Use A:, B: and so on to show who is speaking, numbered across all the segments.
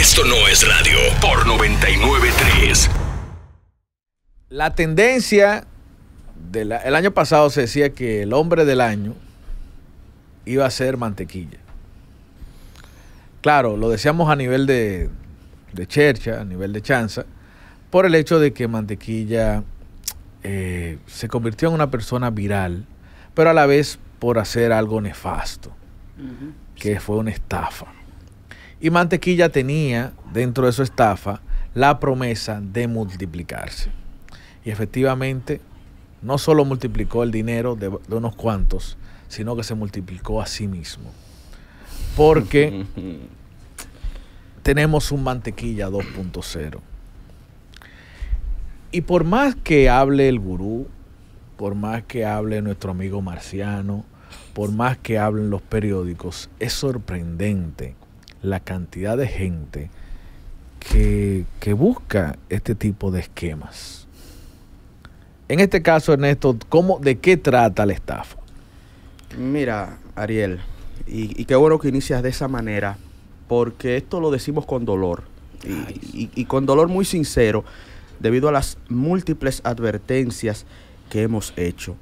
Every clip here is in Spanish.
A: Esto no es radio por 993.
B: La tendencia del año pasado se decía que el hombre del año iba a ser mantequilla. Claro, lo decíamos a nivel de, de Chercha, a nivel de Chanza, por el hecho de que Mantequilla eh, se convirtió en una persona viral, pero a la vez por hacer algo nefasto, que fue una estafa. Y Mantequilla tenía dentro de su estafa la promesa de multiplicarse. Y efectivamente, no solo multiplicó el dinero de, unos cuantos, sino que se multiplicó a sí mismo. Porque tenemos un mantequilla 2.0. Y por más que hable el gurú, por más que hable nuestro amigo marciano, por más que hablen los periódicos, es sorprendente la cantidad de gente que, busca este tipo de esquemas. En este caso, Ernesto, ¿cómo, ¿de qué trata la estafa?
C: Mira, Ariel, y, qué bueno que inicias de esa manera, porque esto lo decimos con dolor, y, y con dolor muy sincero, debido a las múltiples advertencias que hemos hecho.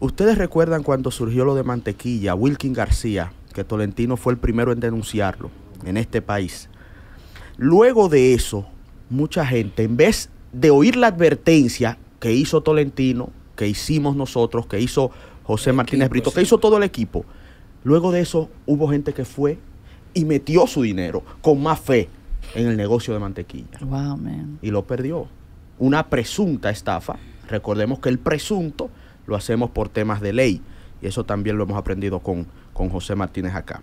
C: Ustedes recuerdan cuando surgió lo de Mantequilla, Wilkin García, que Tolentino fue el primero en denunciarlo en este país. Luego de eso, mucha gente, en vez de oír la advertencia que hizo Tolentino, que hicimos nosotros, que hizo José Martínez Brito, que hizo todo el equipo, luego de eso hubo gente que fue y metió su dinero con más fe en el negocio de mantequilla. Y lo perdió. Una presunta estafa. Recordemos que el presunto lo hacemos por temas de ley. Y eso también lo hemos aprendido con con José Martínez acá.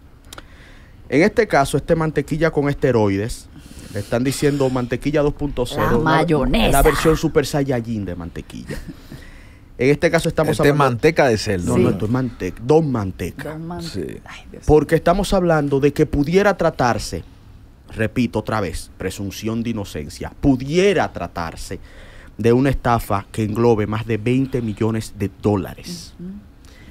C: En este caso, este mantequilla con esteroides, le están diciendo mantequilla 2.0. mayonesa. La versión super saiyajin de mantequilla. En este caso estamos este manteca de cerdo. No, no, esto es manteca. Don manteca. man... sí. Porque estamos hablando de que pudiera tratarse, repito otra vez, presunción de inocencia, pudiera tratarse de una estafa que englobe más de 20 millones de dólares.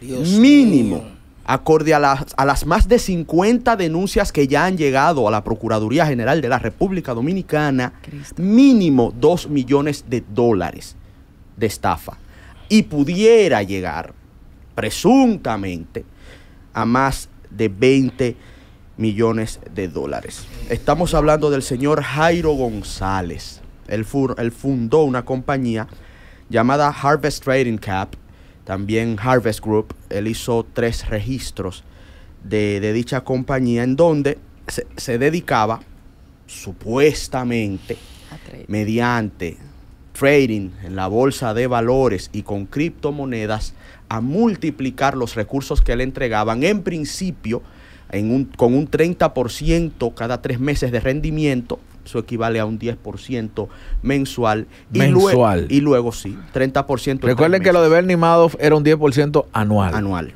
C: Mínimo acorde a las, a las más de 50 denuncias que ya han llegado a la Procuraduría General de la República Dominicana, mínimo 2 millones de dólares de estafa. Y pudiera llegar, presuntamente, a más de 20 millones de dólares. Estamos hablando del señor Jairo González. él fundó una compañía llamada Harvest Trading Cap, también Harvest Group, él hizo tres registros de, dicha compañía en donde se, dedicaba supuestamente mediante trading en la bolsa de valores y con criptomonedas a multiplicar los recursos que le entregaban en principio un, con un 30% cada tres meses de rendimiento eso equivale a un 10% mensual. Mensual. Y, y luego sí, 30%. Recuerden que lo de
B: Bernie Madoff era un 10% anual. Anual.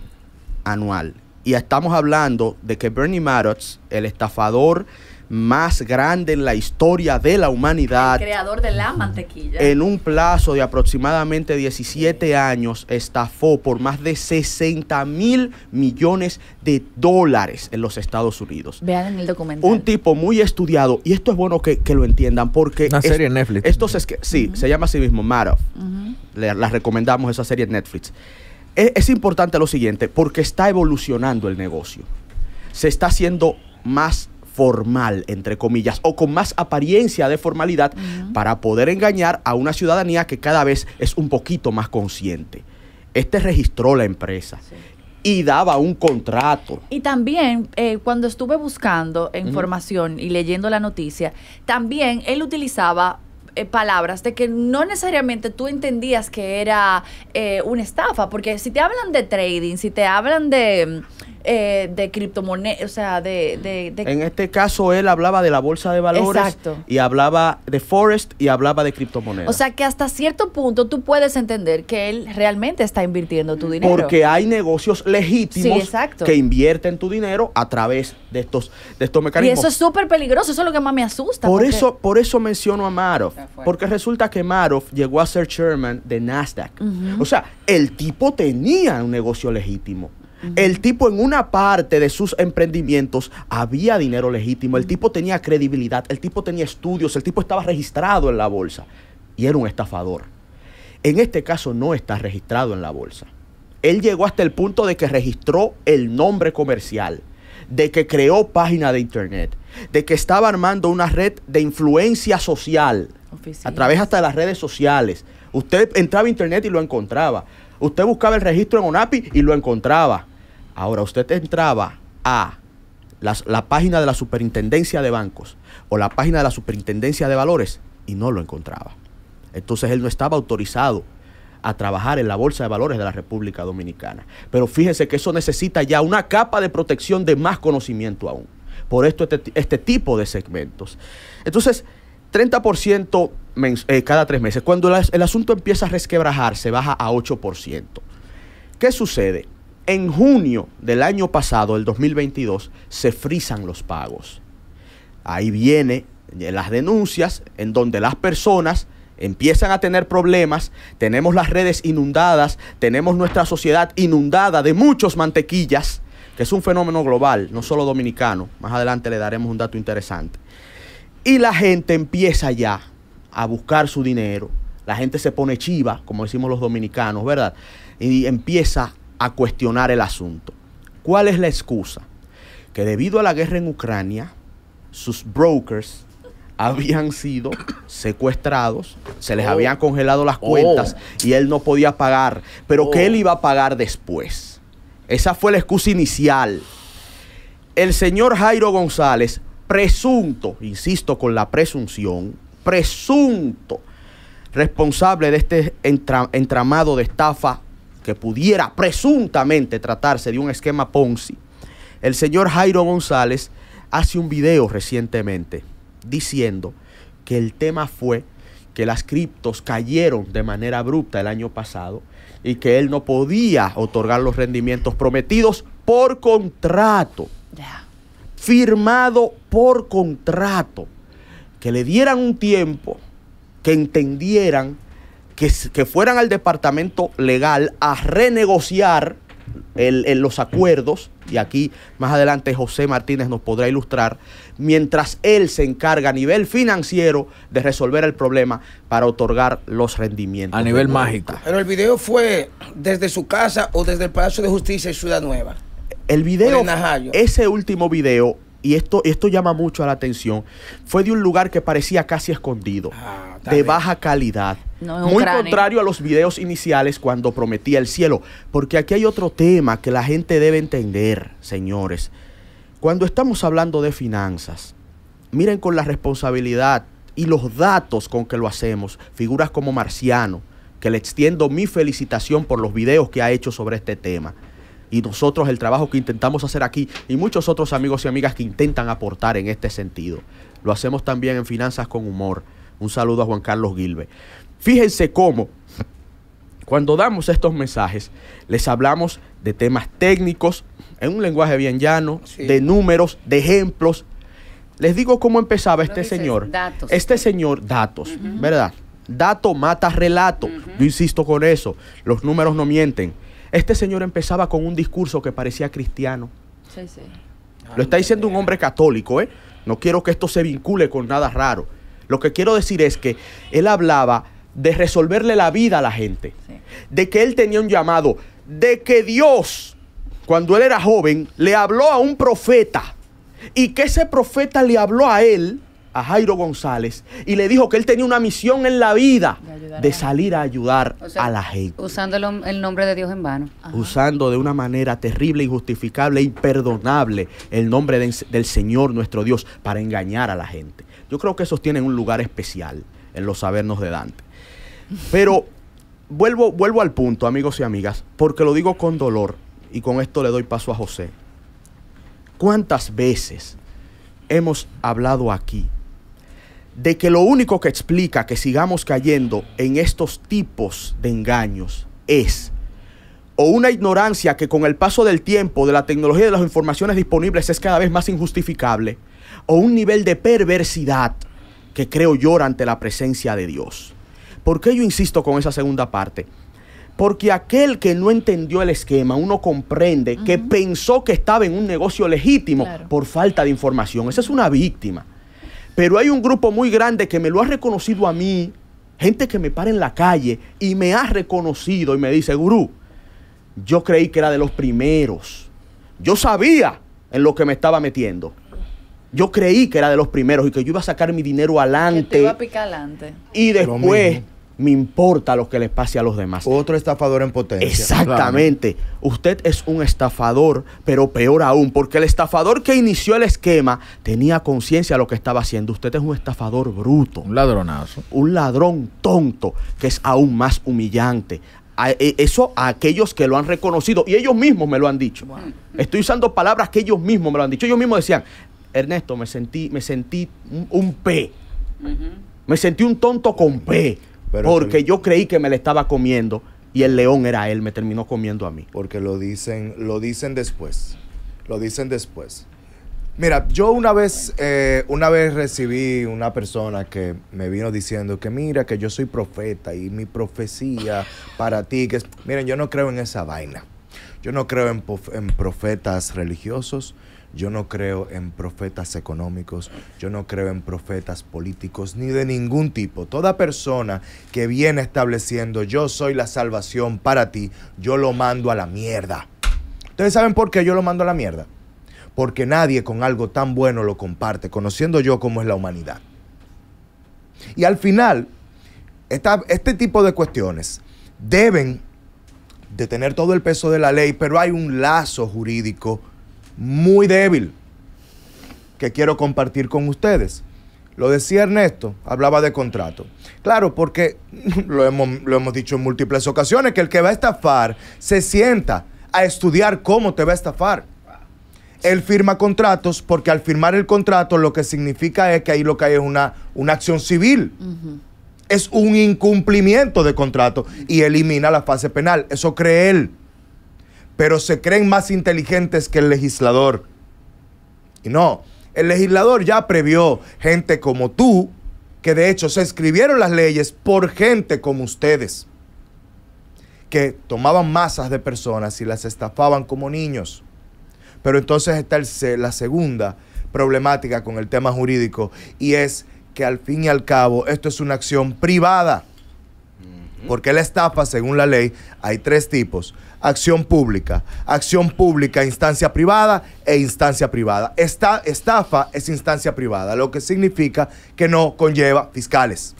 C: Anual. Y estamos hablando de que Bernie Madoff, el estafador más grande en la historia de la humanidad. El
D: creador de la mantequilla. En
C: un plazo de aproximadamente 17 años, estafó por más de 60 mil millones de dólares en los Estados Unidos.
D: Vean en el documental. Un
C: tipo muy estudiado, y esto es bueno que, lo entiendan, porque. Una serie en Netflix. Esto es que, sí, se llama sí mismo, Madoff. la recomendamos esa serie en Netflix. E, es importante lo siguiente, porque está evolucionando el negocio. Se está haciendo más formal, entre comillas, o con más apariencia de formalidad para poder engañar a una ciudadanía que cada vez es un poquito más consciente. Este registró la empresa. y daba un contrato.
D: Y también, eh, cuando estuve buscando información y leyendo la noticia, también él utilizaba eh, palabras de que no necesariamente tú entendías que era eh, una estafa, porque si te hablan de trading, si te hablan de eh, de criptomonedas, o sea, de, de,
C: En este caso él hablaba de la bolsa de valores y hablaba de Forest y hablaba de criptomonedas. O sea,
D: que hasta cierto punto tú puedes entender que él realmente está invirtiendo tu dinero. Porque
C: hay negocios legítimos que invierten tu dinero a través de estos, de estos mecanismos. Y eso es
D: súper peligroso, eso es lo que más me asusta. Por, eso,
C: por eso menciono a marov porque resulta que Maroff llegó a ser chairman de Nasdaq. O sea, el tipo tenía un negocio legítimo. El tipo en una parte de sus emprendimientos había dinero legítimo, el tipo tenía credibilidad, el tipo tenía estudios, el tipo estaba registrado en la bolsa y era un estafador. En este caso no está registrado en la bolsa. Él llegó hasta el punto de que registró el nombre comercial, de que creó página de internet, de que estaba armando una red de influencia social a través hasta de las redes sociales. Usted entraba a internet y lo encontraba. Usted buscaba el registro en ONAPI y lo encontraba. Ahora, usted entraba a la, página de la superintendencia de bancos o la página de la superintendencia de valores y no lo encontraba. Entonces él no estaba autorizado a trabajar en la Bolsa de Valores de la República Dominicana. Pero fíjense que eso necesita ya una capa de protección de más conocimiento aún. Por esto este, este tipo de segmentos. Entonces, 30% eh, cada tres meses. Cuando el, el asunto empieza a resquebrajar, se baja a 8%. ¿Qué sucede? En junio del año pasado, el 2022, se frisan los pagos. Ahí vienen eh, las denuncias en donde las personas empiezan a tener problemas, tenemos las redes inundadas, tenemos nuestra sociedad inundada de muchos mantequillas, que es un fenómeno global, no solo dominicano. Más adelante le daremos un dato interesante. Y la gente empieza ya a buscar su dinero. La gente se pone chiva, como decimos los dominicanos, ¿verdad? Y empieza a cuestionar el asunto. ¿Cuál es la excusa? Que debido a la guerra en Ucrania, sus brokers habían sido secuestrados, se les oh. habían congelado las cuentas oh. y él no podía pagar, pero que él oh. iba a pagar después. Esa fue la excusa inicial. El señor Jairo González, presunto, insisto con la presunción, presunto responsable de este entramado de estafa que pudiera presuntamente tratarse de un esquema Ponzi, el señor Jairo González hace un video recientemente diciendo que el tema fue que las criptos cayeron de manera abrupta el año pasado y que él no podía otorgar los rendimientos prometidos por contrato. Firmado por contrato. Que le dieran un tiempo, que entendieran que, fueran al departamento legal a renegociar el, los acuerdos, y aquí más adelante José Martínez nos podrá ilustrar, mientras él se encarga a nivel financiero de resolver el problema para otorgar los rendimientos. A nivel mágico.
E: Pero el video fue desde su casa o desde el Palacio de Justicia en Ciudad Nueva.
C: El video, ese último video y esto, esto llama mucho a la atención, fue de un lugar que parecía casi escondido, ah, de baja calidad. Muy contrario a los videos iniciales cuando prometía el cielo, porque aquí hay otro tema que la gente debe entender, señores. Cuando estamos hablando de finanzas, miren con la responsabilidad y los datos con que lo hacemos, figuras como Marciano, que le extiendo mi felicitación por los videos que ha hecho sobre este tema y nosotros el trabajo que intentamos hacer aquí y muchos otros amigos y amigas que intentan aportar en este sentido. Lo hacemos también en Finanzas con Humor. Un saludo a Juan Carlos Gilbe. Fíjense cómo cuando damos estos mensajes, les hablamos de temas técnicos, en un lenguaje bien llano, de números, de ejemplos. Les digo cómo empezaba este señor. Datos. Este señor, datos, ¿verdad? Dato mata relato. Yo insisto con eso. Los números no mienten. Este señor empezaba con un discurso que parecía cristiano. Lo está diciendo un hombre católico, ¿eh? No quiero que esto se vincule con nada raro. Lo que quiero decir es que él hablaba de resolverle la vida a la gente, de que él tenía un llamado, de que Dios, cuando él era joven, le habló a un profeta y que ese profeta le habló a él a Jairo González y le dijo que él tenía una misión en la vida de, salir a ayudar a la gente.
F: Usando el, nombre de Dios en vano.
C: Usando de una manera terrible, injustificable, e imperdonable el nombre del Señor nuestro Dios para engañar a la gente. Yo creo que esos tienen un lugar especial en los sabernos de Dante. Pero vuelvo, vuelvo al punto, amigos y amigas, porque lo digo con dolor y con esto le doy paso a José. ¿Cuántas veces hemos hablado aquí de que lo único que explica que sigamos cayendo en estos tipos de engaños es o una ignorancia que con el paso del tiempo, de la tecnología y de las informaciones disponibles es cada vez más injustificable, o un nivel de perversidad que creo llora ante la presencia de Dios. ¿Por qué yo insisto con esa segunda parte? Porque aquel que no entendió el esquema, uno comprende que pensó que estaba en un negocio legítimo por falta de información. Esa es una víctima. Pero hay un grupo muy grande que me lo ha reconocido a mí, gente que me para en la calle y me ha reconocido y me dice, gurú, yo creí que era de los primeros. Yo sabía en lo que me estaba metiendo. Yo creí que era de los primeros y que yo iba a sacar mi dinero adelante. Y después me importa lo que les pase a los demás. Otro estafador en potencia. Exactamente. Usted es un estafador, pero peor aún, porque el estafador que inició el esquema tenía conciencia de lo que estaba haciendo. Usted es un estafador bruto. Un ladronazo. Un ladrón tonto, que es aún más humillante. E, eso a aquellos que lo han reconocido y ellos mismos me lo han dicho. Estoy usando palabras que ellos mismos me lo han dicho. Ellos mismos decían, Ernesto, me sentí, me sentí un, P. Me sentí un tonto con P porque yo creí que me le
A: estaba comiendo y el león era él, me terminó comiendo a mí. Porque lo dicen, lo dicen después. Lo dicen después. Mira, yo una vez, eh, una vez recibí una persona que me vino diciendo que mira, que yo soy profeta y mi profecía para ti, que es... miren, yo no creo en esa vaina. Yo no creo en, profetas religiosos, yo no creo en profetas económicos, yo no creo en profetas políticos, ni de ningún tipo. Toda persona que viene estableciendo yo soy la salvación para ti, yo lo mando a la mierda. ¿Ustedes saben por qué yo lo mando a la mierda? Porque nadie con algo tan bueno lo comparte, conociendo yo cómo es la humanidad. Y al final, esta, este tipo de cuestiones deben de tener todo el peso de la ley, pero hay un lazo jurídico muy débil que quiero compartir con ustedes. Lo decía Ernesto, hablaba de contrato. Claro, porque lo hemos, lo hemos dicho en múltiples ocasiones, que el que va a estafar se sienta a estudiar cómo te va a estafar. Él firma contratos porque al firmar el contrato lo que significa es que ahí lo que hay es una, una acción civil es un incumplimiento de contrato y elimina la fase penal. Eso cree él. Pero se creen más inteligentes que el legislador. Y no, el legislador ya previó gente como tú, que de hecho se escribieron las leyes por gente como ustedes, que tomaban masas de personas y las estafaban como niños. Pero entonces está la segunda problemática con el tema jurídico y es que al fin y al cabo esto es una acción privada. Porque la estafa, según la ley, hay tres tipos. Acción pública, acción pública, instancia privada e instancia privada. Esta, estafa es instancia privada, lo que significa que no conlleva fiscales.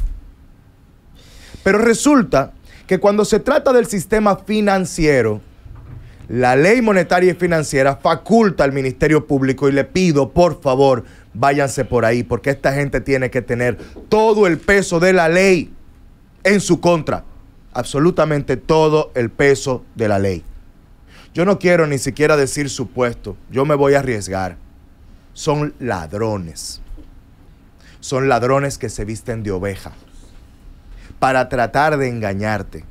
A: Pero resulta que cuando se trata del sistema financiero, la ley monetaria y financiera faculta al Ministerio Público y le pido, por favor, váyanse por ahí, porque esta gente tiene que tener todo el peso de la ley en su contra. Absolutamente todo el peso de la ley. Yo no quiero ni siquiera decir supuesto, yo me voy a arriesgar. Son ladrones. Son ladrones que se visten de oveja para tratar de engañarte.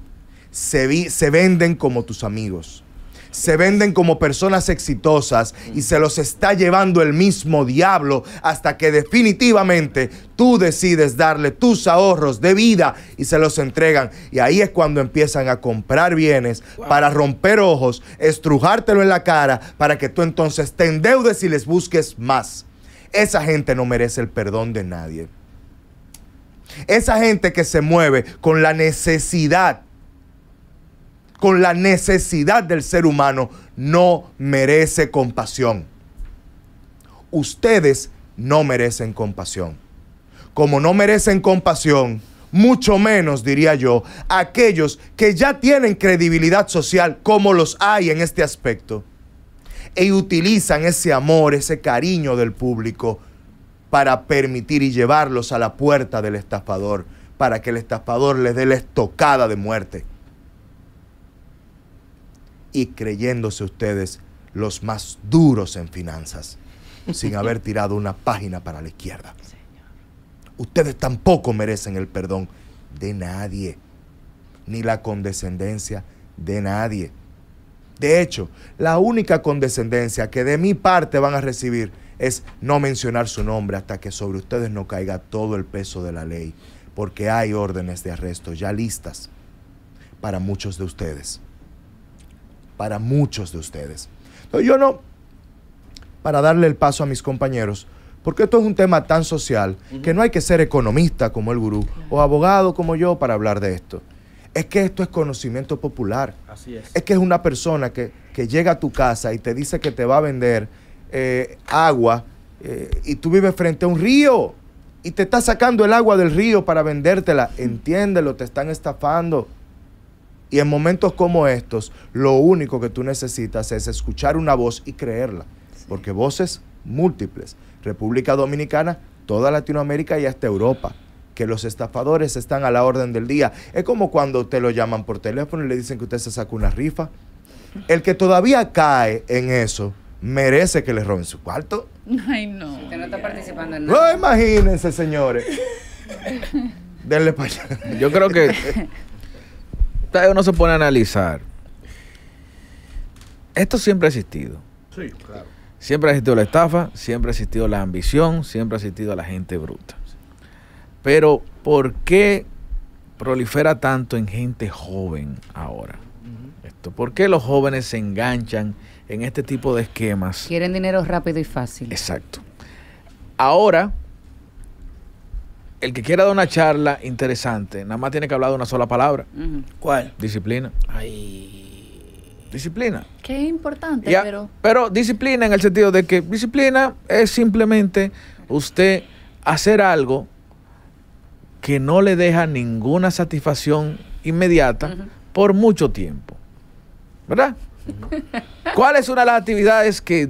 A: Se, se venden como tus amigos se venden como personas exitosas y se los está llevando el mismo diablo hasta que definitivamente tú decides darle tus ahorros de vida y se los entregan. Y ahí es cuando empiezan a comprar bienes para romper ojos, estrujártelo en la cara para que tú entonces te endeudes y les busques más. Esa gente no merece el perdón de nadie. Esa gente que se mueve con la necesidad con la necesidad del ser humano no merece compasión. Ustedes no merecen compasión. Como no merecen compasión, mucho menos, diría yo, aquellos que ya tienen credibilidad social como los hay en este aspecto y e utilizan ese amor, ese cariño del público para permitir y llevarlos a la puerta del estafador, para que el estafador les dé la estocada de muerte y creyéndose ustedes los más duros en finanzas, sin haber tirado una página para la izquierda. Ustedes tampoco merecen el perdón de nadie, ni la condescendencia de nadie. De hecho, la única condescendencia que de mi parte van a recibir es no mencionar su nombre hasta que sobre ustedes no caiga todo el peso de la ley, porque hay órdenes de arresto ya listas para muchos de ustedes para muchos de ustedes. Entonces, yo no, para darle el paso a mis compañeros, porque esto es un tema tan social que no hay que ser economista como el gurú o abogado como yo para hablar de esto. Es que esto es conocimiento popular. Así es. Es que es una persona que, llega a tu casa y te dice que te va a vender eh, agua eh, y tú vives frente a un río y te está sacando el agua del río para vendértela. Entiéndelo, te están estafando. Y en momentos como estos, lo único que tú necesitas es escuchar una voz y creerla, porque voces múltiples. República Dominicana, toda Latinoamérica y hasta Europa que los estafadores están a la orden del día. Es como cuando usted lo llaman por teléfono y le dicen que usted se sacó una rifa. El que todavía cae en eso merece que le roben su cuarto.
F: Ay, no. Usted no está participando en nada. No,
A: imagínense,
B: señores. Denle para Yo creo que no se pone a analizar. Esto siempre ha existido. Sí, claro. Siempre ha existido la estafa, siempre ha existido la ambición, siempre ha existido la gente bruta. Pero, ¿por qué prolifera tanto en gente joven ahora? ¿Por qué los jóvenes se enganchan en este tipo de esquemas?
F: Quieren dinero rápido y fácil. Exacto.
B: Ahora, el que quiera dar una charla interesante, nada más tiene que hablar de una sola palabra. ¿Cuál? Disciplina. Ay. Disciplina.
D: Qué importante, pero.
B: Pero disciplina en el sentido de que disciplina es simplemente usted hacer algo que no le deja ninguna satisfacción inmediata por mucho tiempo. ¿Verdad? ¿Cuál es una de las actividades que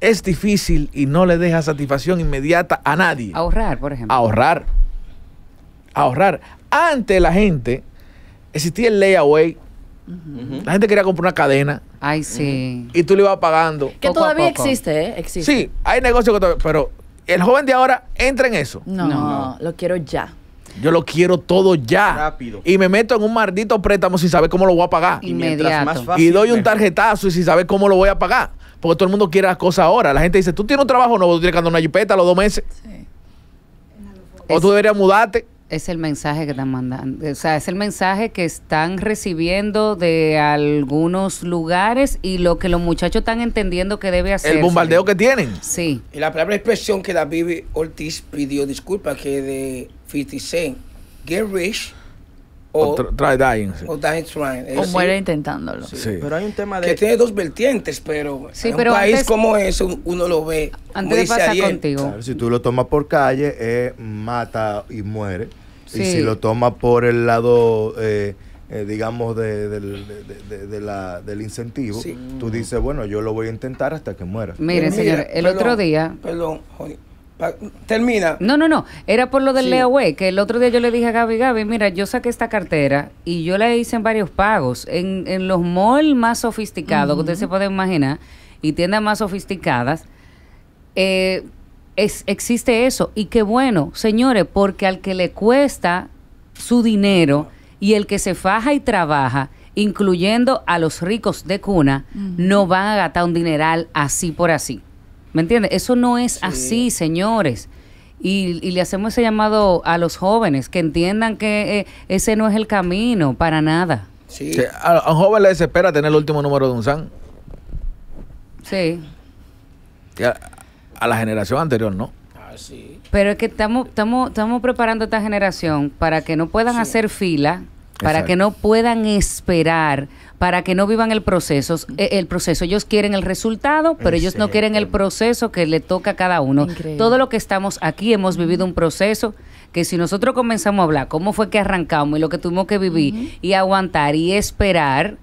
B: es difícil y no le deja satisfacción inmediata a nadie. Ahorrar, por ejemplo. Ahorrar. Ahorrar. Antes la gente existía el layaway. La gente quería comprar una cadena. Ay, sí. Y tú le ibas pagando. Que todavía existe,
D: ¿eh? Existe. Sí,
B: hay negocios que todavía. Pero el joven de ahora entra en eso.
D: no, no. lo quiero ya.
B: Yo lo quiero todo ya. Rápido. Y me meto en un maldito préstamo sin saber cómo lo voy a pagar. Inmediato. Y, más fácil, y doy un tarjetazo y sin saber cómo lo voy a pagar. Porque todo el mundo quiere las cosas ahora. La gente dice, tú tienes un trabajo no tú tienes que una yupeta los dos meses.
F: O tú deberías mudarte. Es el mensaje que están mandando. O sea, es el mensaje que están recibiendo de algunos lugares y lo que los muchachos están entendiendo que debe hacer. El bombardeo que tienen. Sí.
E: Y la palabra expresión que David Ortiz pidió disculpas que de 56 get rich o, muere
B: intentándolo.
D: Pero
E: hay un tema de... Que tiene dos vertientes, pero en un país como ese uno lo ve Antes de pasar contigo.
A: si tú lo tomas por calle, eh, mata y muere. Y si lo tomas por el lado... Eh, eh, digamos, de, del incentivo, tú dices, bueno, yo lo voy a intentar hasta que muera.
F: Mire, señor, el otro día... Perdón, Termina. No, no, no. Era por lo del sí. que el otro día yo le dije a Gaby, Gaby, mira, yo saqué esta cartera y yo la hice en varios pagos. En, en los malls más sofisticados, que ustedes se pueden imaginar, y tiendas más sofisticadas, eh, es, existe eso. Y qué bueno, señores, porque al que le cuesta su dinero y el que se faja y trabaja, incluyendo a los ricos de cuna, no van a gastar un dineral así por así. ¿Me entiendes? Eso no es así, señores. Y, le hacemos ese llamado a los jóvenes que entiendan que eh, ese no es el camino para nada.
B: Sí. A, un joven le desespera tener el último número de un SAN. Sí. A, la generación anterior, ¿no? Ah,
F: sí. Pero es que estamos, estamos, estamos preparando a esta generación para que no puedan hacer fila para que no puedan esperar, para que no vivan el proceso. Eh, el proceso. Ellos quieren el resultado, pero ellos no quieren el proceso que le toca a cada uno. Todo lo que estamos aquí hemos vivido un proceso que si nosotros comenzamos a hablar cómo fue que arrancamos y lo que tuvimos que vivir y aguantar y esperar,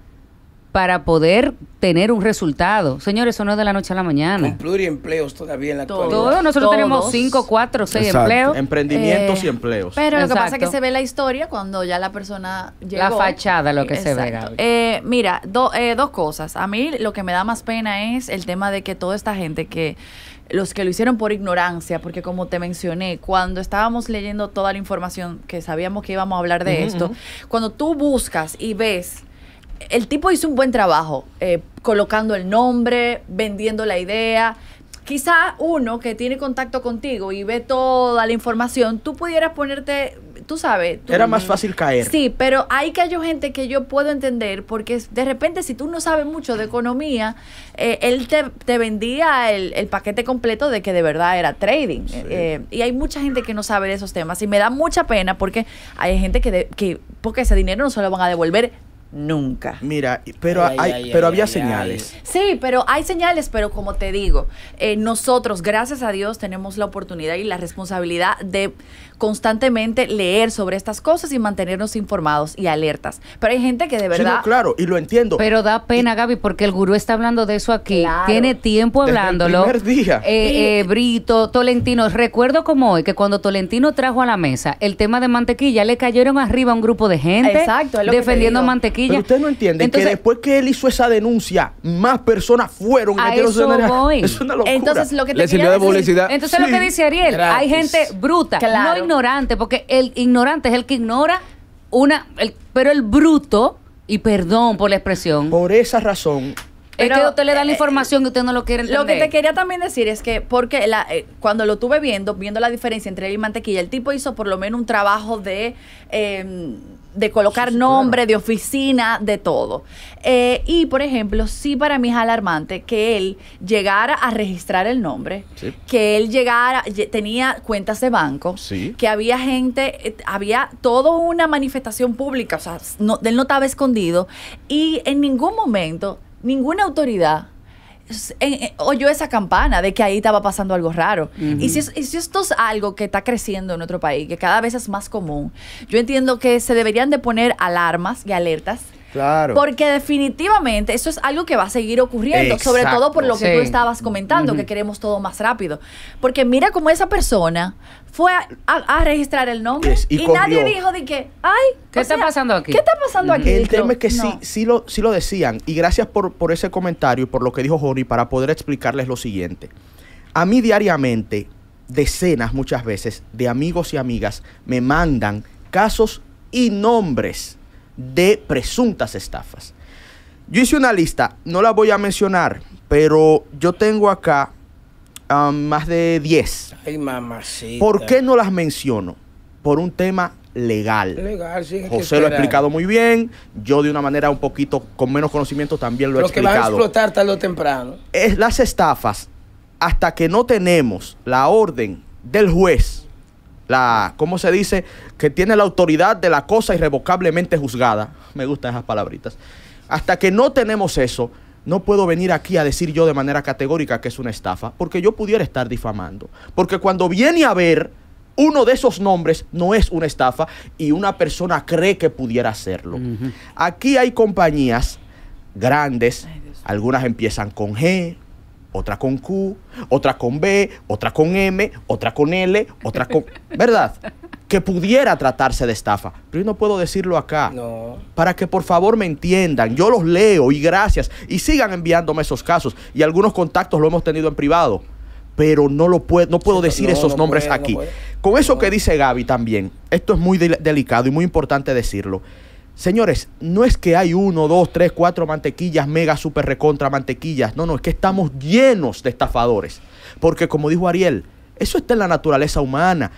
F: para poder tener un resultado. Señores, eso no es de la noche a la mañana.
E: ...incluir empleos todavía en la Todos, todos nosotros
D: tenemos cinco, cuatro, seis
F: empleos. Emprendimientos eh, y empleos. Pero lo que pasa es que se
D: ve la historia cuando ya la persona llegó. La fachada
F: lo que se ve.
D: Eh, mira, eh, dos cosas. A mí lo que me da más pena es el tema de que toda esta gente que los que lo hicieron por ignorancia, porque como te mencioné, cuando estábamos leyendo toda la información que sabíamos que íbamos a hablar de esto, cuando tú buscas y ves el tipo hizo un buen trabajo, eh, colocando el nombre, vendiendo la idea. Quizá uno que tiene contacto contigo y ve toda la información, tú pudieras ponerte, tú sabes. Tú, Era más fácil caer. Sí, pero que hay gente que yo puedo entender, porque de repente si tú no sabes mucho de economía, eh, él te, vendía el, paquete completo de que de verdad era trading. Eh, y hay mucha gente que no sabe de esos temas. Y me da mucha pena porque hay gente que, que porque ese dinero no se lo van a devolver
C: nunca. Mira, pero, hay, pero había señales.
D: Sí, pero hay señales, pero como te digo, eh, nosotros, gracias a Dios, tenemos la oportunidad y la responsabilidad de constantemente leer sobre estas cosas y mantenernos informados y alertas. Pero hay gente que de verdad...
F: claro, y lo entiendo. Pero da pena, Gaby, porque el gurú está hablando de eso aquí. Tiene tiempo hablándolo. Desde el primer día. Eh, eh, Brito, Tolentino. Recuerdo como hoy que cuando Tolentino trajo a la mesa el tema de mantequilla, le cayeron arriba a un grupo de gente defendiendo mantequilla y usted no entiende que
C: después que él hizo esa denuncia, más personas fueron a, eso
F: Es una locura. Entonces lo que te Le Entonces lo que dice Ariel, hay gente bruta, no ignorante, porque el ignorante es el que ignora una, pero el bruto y perdón por la expresión. Por esa razón,
D: es que usted le da la eh, información y usted no lo quiere entender. Lo que te quería también decir es que, porque eh, cuando lo tuve viendo, viendo la diferencia entre él y mantequilla, el tipo hizo por lo menos un trabajo de. Em, de colocar nombre, de oficina, de todo. Eh, y, por ejemplo, sí para mí es alarmante que él llegara a registrar el nombre, que él llegara, tenía cuentas de banco, que había gente, eh, había toda una manifestación pública, o sea, él no estaba escondido y en ningún momento ninguna autoridad oyó esa campana de que ahí estaba pasando algo raro. y, si esto es algo que está creciendo en otro país, que cada vez es más común, yo entiendo que se deberían de poner alarmas y alertas porque definitivamente eso es algo que va a seguir ocurriendo, sobre todo por lo que tú estabas comentando, que queremos todo más rápido. Porque mira cómo esa persona fue a, registrar el nombre y, nadie dijo de que, ay, ¿qué está pasando aquí? ¿Qué está pasando aquí? El tema es que sí,
C: sí, lo, sí lo decían. Y gracias por, ese comentario y por lo que dijo Joni para poder explicarles lo siguiente. A mí diariamente, decenas muchas veces de amigos y amigas me mandan casos y nombres de presuntas estafas. Yo hice una lista, no la voy a mencionar, pero yo tengo acá um, más de 10.
E: Ay, mamacita. ¿Por qué no las
C: menciono? Por un tema legal.
E: legal sí, José lo ha explicado
C: muy bien, yo de una manera un poquito con menos conocimiento también lo, lo he explicado. Lo que va a
E: explotar tarde o temprano. Es, las
C: estafas, hasta que no tenemos la orden del juez la, ¿cómo se dice? Que tiene la autoridad de la cosa irrevocablemente juzgada. Me gustan esas palabritas. Hasta que no tenemos eso, no puedo venir aquí a decir yo de manera categórica que es una estafa, porque yo pudiera estar difamando. Porque cuando viene a ver, uno de esos nombres no es una estafa y una persona cree que pudiera hacerlo. Aquí hay compañías grandes, algunas empiezan con G, otra con Q, otra con B, otra con M, otra con L, otra con... ¿Verdad? Que pudiera tratarse de estafa. Pero yo no puedo decirlo acá. No. Para que por favor me entiendan. Yo los leo y gracias. Y sigan enviándome esos casos. Y algunos contactos lo hemos tenido en privado. Pero no, lo puedo, no puedo decir esos nombres aquí. Con eso que dice Gaby también, esto es muy delicado y muy importante decirlo. Señores, no es que hay uno, dos, tres, cuatro mantequillas, mega, super, recontra mantequillas. No, no, es que estamos llenos de estafadores. Porque como dijo Ariel, eso está en la naturaleza humana.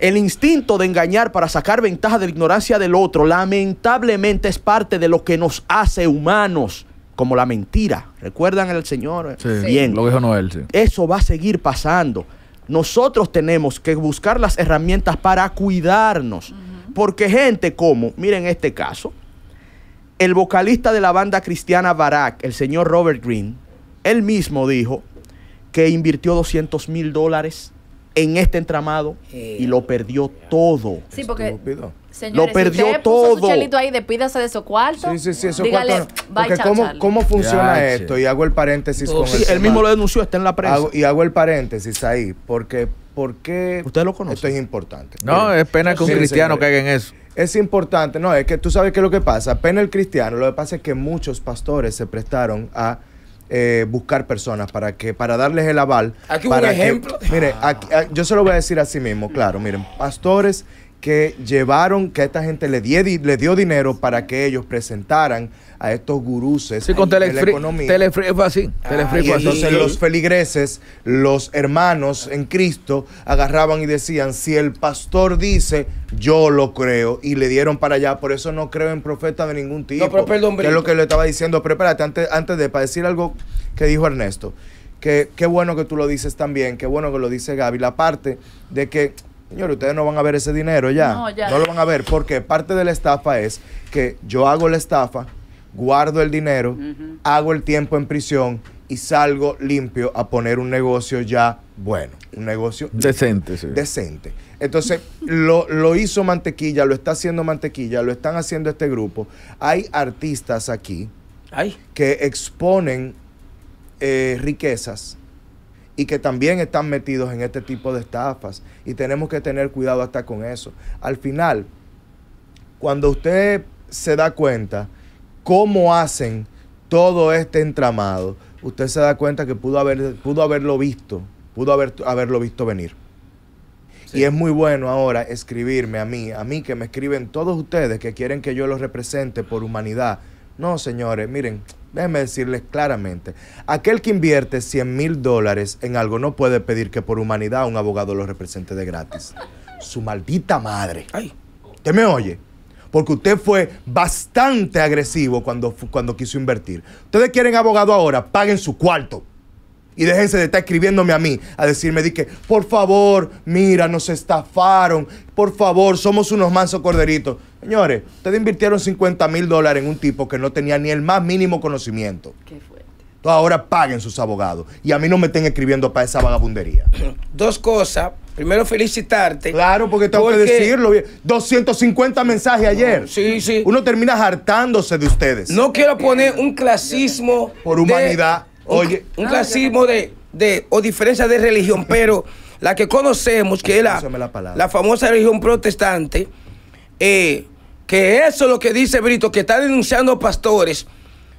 C: El instinto de engañar para sacar ventaja de la ignorancia del otro lamentablemente es parte de lo que nos hace humanos, como la mentira. ¿Recuerdan al Señor? Sí, Bien. Lo dijo Noel, Eso va a seguir pasando. Nosotros tenemos que buscar las herramientas para cuidarnos. Porque gente como, miren este caso, el vocalista de la banda cristiana Barack, el señor Robert Green, él mismo dijo que invirtió 200 mil dólares en este entramado y eh. lo perdió todo. Sí, porque
D: lo perdió si usted todo. Puso su ahí, despídase de su cuarto. Sí, sí, sí, cuarto Porque chao, cómo, cómo,
A: funciona esto, y hago el paréntesis oh, con sí, él mismo lo denunció, está en la prensa. y hago el paréntesis ahí, porque ¿Por qué? ¿Usted lo conoce? Esto es importante.
B: No, es pena que un cristiano caiga en
A: eso. Es importante, no, es que tú sabes qué es lo que pasa. Pena el cristiano, lo que pasa es que muchos pastores se prestaron a eh, buscar personas para que para darles el aval. Aquí un ejemplo. mire, ah, yo se lo voy a decir a sí mismo, claro. Miren, pastores que llevaron, que a esta gente le, le dio dinero para que ellos presentaran a estos guruses con telefri, de economía. Telefri fue así. Ah, y entonces los feligreses, los hermanos en Cristo, agarraban y decían, si el pastor dice, yo lo creo, y le dieron para allá, por eso no creo en profeta de ningún tipo. No, que es lo que le estaba diciendo, prepárate antes, antes de, decir algo que dijo Ernesto, que qué bueno que tú lo dices también, qué bueno que lo dice Gaby, la parte de que Señor, ustedes no van a ver ese dinero ya. No, lo van a ver porque parte de la estafa es que yo hago la estafa, guardo el dinero, hago el tiempo en prisión y salgo limpio a poner un negocio ya bueno, un negocio
B: decente. Sí.
A: Decente. Entonces, lo, lo, hizo Mantequilla, lo está haciendo Mantequilla, lo están haciendo este grupo. Hay artistas aquí que exponen eh, riquezas y que también están metidos en este tipo de estafas y tenemos que tener cuidado hasta con eso. Al final, cuando usted se da cuenta cómo hacen todo este entramado, usted se da cuenta que pudo, haber, pudo haberlo visto, pudo haber, haberlo visto venir. Y es muy bueno ahora escribirme a mí, a mí que me escriben todos ustedes que quieren que yo los represente por humanidad. No, señores, miren, Déjenme decirles claramente, aquel que invierte 100 mil dólares en algo no puede pedir que por humanidad un abogado lo represente de gratis. Su maldita madre. Ay. ¿Usted me oye? Porque usted fue bastante agresivo cuando, cuando quiso invertir. Ustedes quieren abogado ahora, paguen su cuarto. Y déjense de estar escribiéndome a mí, a decirme, por favor, mira, nos estafaron, por favor, somos unos mansos corderitos. Señores, ustedes invirtieron 50 mil dólares en un tipo que no tenía ni el más mínimo conocimiento. Qué fuerte. Entonces ahora paguen sus abogados. Y a mí no me estén escribiendo para esa vagabundería. Dos cosas. Primero felicitarte. Claro, porque tengo que decirlo. 250 mensajes ayer. Sí, sí. Uno termina hartándose de ustedes.
E: No quiero poner un clasismo. Por humanidad. Oye. Un, clasismo de, de. o diferencia de religión, pero la que conocemos, que es la, la, la famosa religión protestante, eh, que eso es lo que dice Brito, que está denunciando pastores.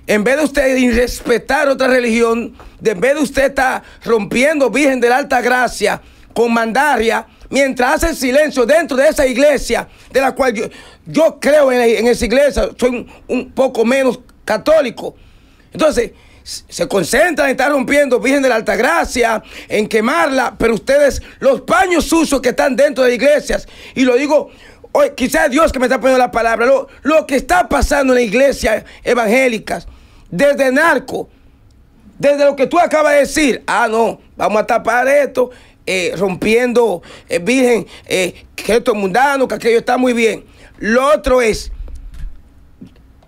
E: En vez de usted irrespetar otra religión, de en vez de usted estar rompiendo Virgen de la Alta Gracia con mandaria, mientras hace silencio dentro de esa iglesia, de la cual yo, creo en, esa iglesia, soy un, poco menos católico. Entonces, se concentran en estar rompiendo Virgen de la Alta Gracia, en quemarla, pero ustedes, los paños sucios que están dentro de iglesias, y lo digo Hoy, quizás Dios que me está poniendo la palabra. Lo, que está pasando en la iglesia evangélica, desde narco, desde lo que tú acabas de decir, ah, no, vamos a tapar esto, eh, rompiendo, eh, virgen, eh, que esto mundano, que aquello está muy bien. Lo otro es,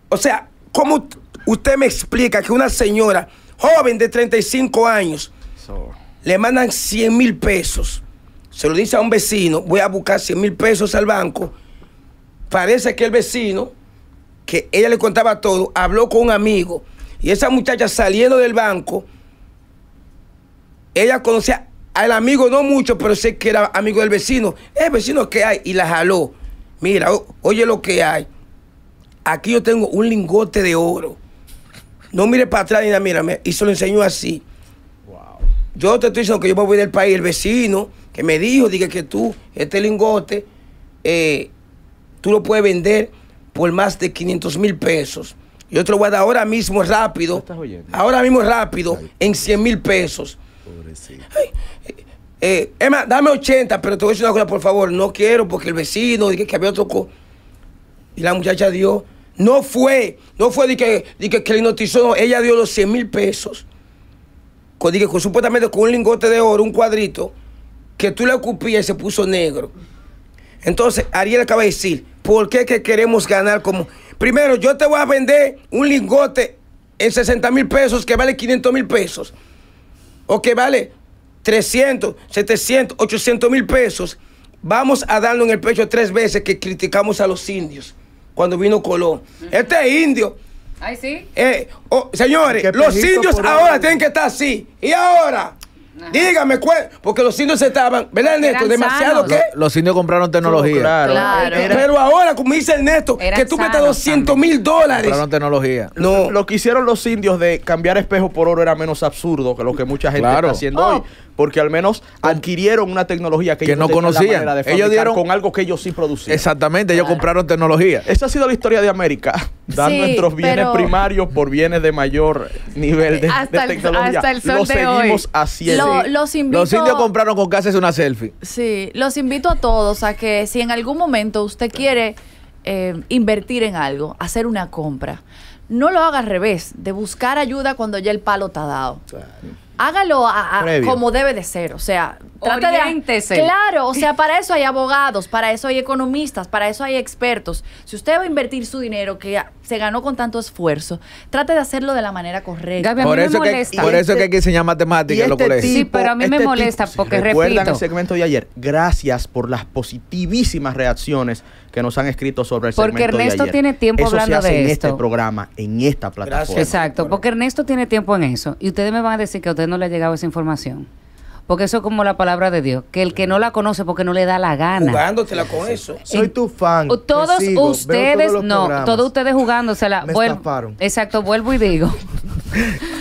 E: o sea, ¿cómo usted me explica que una señora joven de 35 años le mandan 100 mil pesos? se lo dice a un vecino, voy a buscar 100 mil pesos al banco. Parece que el vecino, que ella le contaba todo, habló con un amigo y esa muchacha saliendo del banco, ella conocía al amigo, no mucho, pero sé que era amigo del vecino. El eh, vecino que hay y la jaló. Mira, oye lo que hay. Aquí yo tengo un lingote de oro. No mire para atrás ni nada, mírame. Y se lo enseñó así. Wow. Yo te estoy diciendo que yo me voy del país, el vecino eh, me dijo, dije que tú, este lingote, eh, tú lo puedes vender por más de 500 mil pesos. Yo te lo voy a dar ahora mismo rápido. ahora mismo rápido, en 100 mil pesos. Pobrecito. Eh, Emma, dame 80, pero te voy a decir una cosa, por favor. No quiero porque el vecino dije que había otro... Y la muchacha dio... No fue, no fue de que, que, le notizó, no. ella dio los 100 mil pesos. Con, dije, supuestamente con un lingote de oro, un cuadrito que tú le ocupías y se puso negro. Entonces, Ariel acaba de decir, ¿por qué que queremos ganar como... Primero, yo te voy a vender un lingote en 60 mil pesos que vale 500 mil pesos. O que vale 300, 700, 800 mil pesos. Vamos a darlo en el pecho tres veces que criticamos a los indios cuando vino Colón. Mm. Este es Este indio... Ay, sí. Eh, oh, señores, los indios ahora tienen que estar así. ¿Y ahora? Dígame cuál, porque los indios estaban, ¿verdad, Ernesto? Demasiado ¿qué? Los, indios compraron tecnología. claro. pero ahora, como dice Ernesto, que tú metas 200 mil dólares.
C: Compraron tecnología. No. Lo, que hicieron los indios de cambiar espejo por oro era menos absurdo que lo que mucha gente está haciendo hoy. Oh porque al menos adquirieron una tecnología que, ellos no conocían. La ellos dieron con algo que ellos sí producían. Exactamente, ellos compraron tecnología. Esa ha sido la historia de América. Dar nuestros bienes primarios por bienes de mayor nivel de, tecnología. hasta el sol de seguimos
D: hoy. haciendo. los, invito, los indios
B: compraron con casas una selfie.
D: Sí, los invito a todos a que si en algún momento usted quiere eh, invertir en algo, hacer una compra, no lo haga al revés, de buscar ayuda cuando ya el palo está dado. Claro hágalo como debe de ser. O sea, Trata de Claro, o sea, para eso hay abogados, para eso hay economistas, para eso hay expertos. Si usted va a invertir su dinero que se ganó con tanto esfuerzo, trate de hacerlo de la manera correcta. por mí eso me molesta. Que, por eso que hay que
B: enseñar matemáticas
D: en este sí, pero a mí me este molesta porque recuerdan el
C: segmento de ayer. Gracias por las positivísimas reacciones que nos han escrito sobre el porque segmento Ernesto de ayer. tiene tiempo hablando se hace en este programa, en esta plataforma.
F: Exacto, porque Ernesto tiene tiempo en eso y ustedes me van a decir que a usted no le ha llegado esa información porque eso es como la palabra de Dios, que el que no la conoce porque no le da la gana. Jugándosela con
E: eso. Soy
F: tu fan. Todos ustedes, no, todos ustedes jugándosela. Exacto, vuelvo y digo.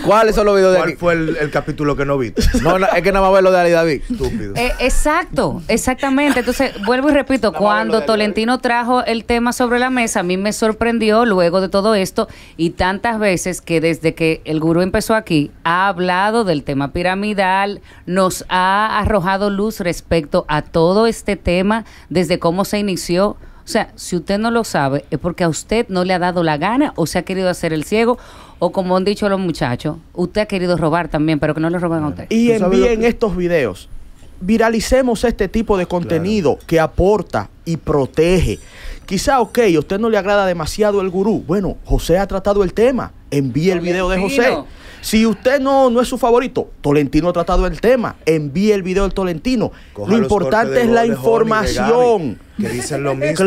B: ¿Cuáles son los videos de ¿Cuál fue el, capítulo que no viste? No, es que nada más ver lo de David. Estúpido.
F: Eh, exacto, exactamente. Entonces, vuelvo y repito, cuando Tolentino trajo el tema sobre la mesa, a mí me sorprendió luego de todo esto y tantas veces que desde que el gurú empezó aquí, ha hablado del tema piramidal, nos ha arrojado luz respecto a todo este tema, desde cómo se inició. O sea, si usted no lo sabe, es porque a usted no le ha dado la gana o se ha querido hacer el ciego o como han dicho los muchachos, usted ha querido robar también, pero que no lo roben a usted. Y envíen
C: estos videos. Viralicemos este tipo de contenido que aporta y protege. Quizá, ok, a usted no le agrada demasiado el gurú. Bueno, José ha tratado el tema. Envíe el video de José. Si usted no, no es su favorito, Tolentino ha tratado el tema. Envíe el video del Tolentino. Lo importante es la información
A: que dicen lo mismo.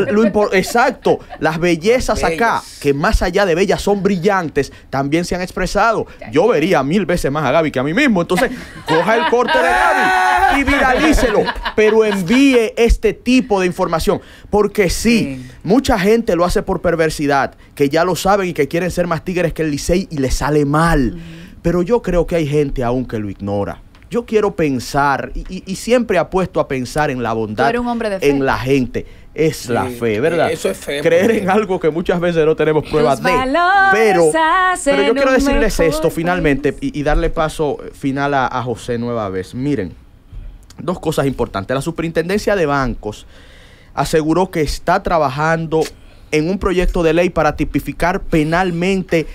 C: exacto, las bellezas acá, que más allá de bellas son brillantes, también se han expresado. Yo vería mil veces más a Gaby que a mí mismo. Entonces, coja el corte de
E: Gaby y viralícelo,
C: pero envíe este tipo de información. Porque sí, mucha gente lo hace por perversidad, que ya lo saben y que quieren ser más tigres que el Licey y le sale mal. Pero yo creo que hay gente aún que lo ignora yo quiero pensar y, siempre ha siempre apuesto a pensar en la bondad, en la gente. Es la fe, ¿verdad? Eso es fe. Creer en algo que muchas veces no tenemos pruebas de. Pero, pero yo quiero decirles esto finalmente y, darle paso final a José nueva vez. Miren, dos cosas importantes. La superintendencia de bancos aseguró que está trabajando en un proyecto de ley para tipificar penalmente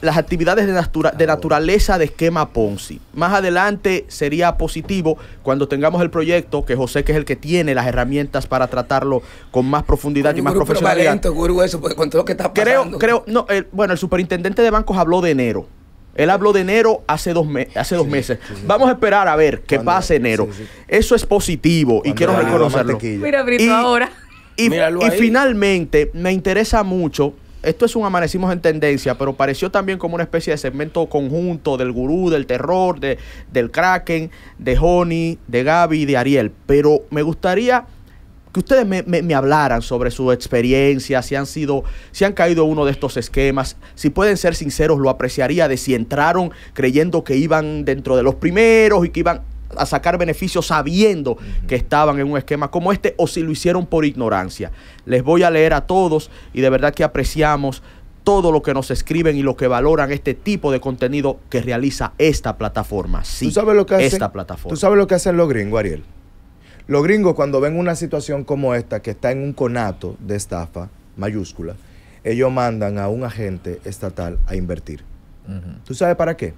C: las actividades de, de, ah, naturaleza de esquema Ponzi. Más adelante sería positivo cuando tengamos el proyecto, que José, que es el que tiene las herramientas para tratarlo con más profundidad y más profesional. profesionalidad. valiente,
E: gurú, eso, pues, con todo lo que está pasando. Creo,
C: creo, no, bueno, el superintendente de bancos habló de enero. Él habló de enero hace dos, me hace dos meses. Vamos a esperar a ver que pasa enero. Eso es positivo y quiero reconocerlo.
D: Mira, Brito, ahora.
B: y
C: finalmente, me interesa mucho esto es un amanecimos en tendencia, pero pareció también como una especie de segmento conjunto del gurú, del terror, de, del kraken, de Honey, de Gaby, de Ariel. Pero me gustaría que ustedes me, me, hablaran sobre su experiencia, si han sido, si han caído uno de estos esquemas, si pueden ser sinceros, lo apreciaría de si entraron creyendo que iban dentro de los primeros y que iban a sacar beneficios sabiendo que estaban en un esquema como este o si lo hicieron por ignorancia. Les voy a leer a todos y de verdad que apreciamos todo lo que nos escriben y lo que valoran este tipo de contenido que realiza esta plataforma. Sí, ¿Tú sabes lo que hacen? esta plataforma. ¿Tú
A: sabes lo que hacen los gringos, Ariel? Los gringos cuando ven una situación como esta, que está en un conato de estafa mayúscula, ellos mandan a un agente estatal a invertir. ¿Tú sabes para qué?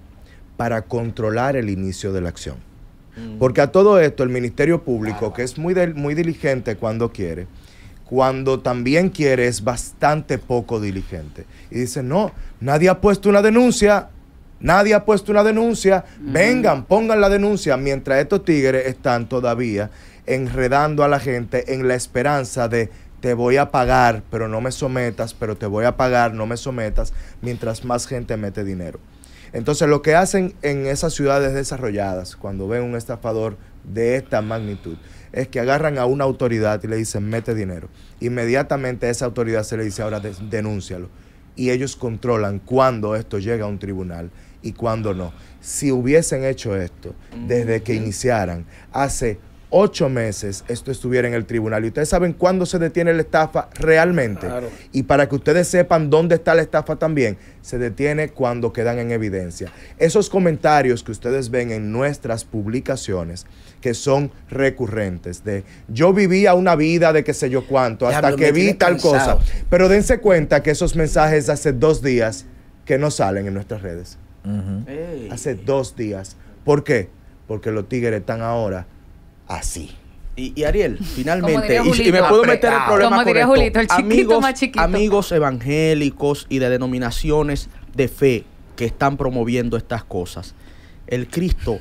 A: Para controlar el inicio de la acción. Mm. Porque a todo esto el Ministerio Público, que es muy, muy diligente cuando quiere, cuando también quiere es bastante poco diligente. Y dice, no, nadie ha puesto una denuncia, nadie ha puesto una denuncia, vengan, pongan la denuncia, mientras estos tigres están todavía enredando a la gente en la esperanza de te voy a pagar, pero no me sometas, pero te voy a pagar, no me sometas, mientras más gente mete dinero. Entonces, lo que hacen en esas ciudades desarrolladas, cuando ven un estafador de esta magnitud, es que agarran a una autoridad y le dicen, mete dinero. Inmediatamente a esa autoridad se le dice, ahora denúncialo. Y ellos controlan cuándo esto llega a un tribunal y cuándo no. Si hubiesen hecho esto desde que mm. iniciaran, hace ocho meses esto estuviera en el tribunal. Y ustedes saben cuándo se detiene la estafa realmente. Y para que ustedes sepan dónde está la estafa también, se detiene cuando quedan en evidencia. Esos comentarios que ustedes ven en nuestras publicaciones, que son recurrentes, de yo vivía una vida de qué sé yo cuánto, hasta que vi tal cosa. Pero dense cuenta que esos mensajes hace dos días que no salen en nuestras redes. Hace dos días. ¿Por qué? Porque los tigres están ahora así. Y, Ariel,
E: finalmente, y, me
C: puedo meter el problema con amigos, amigos evangélicos y de denominaciones de fe que están promoviendo estas cosas. El Cristo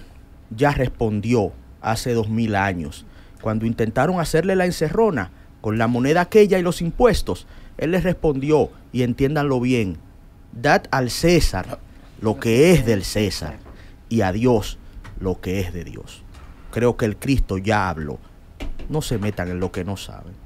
C: ya respondió hace dos mil años cuando intentaron hacerle la encerrona con la moneda aquella y los impuestos. Él les respondió, y entiéndanlo bien, dad al César lo que es del César y a Dios lo que es de Dios. Creo que el Cristo ya habló. No se metan en lo que no saben.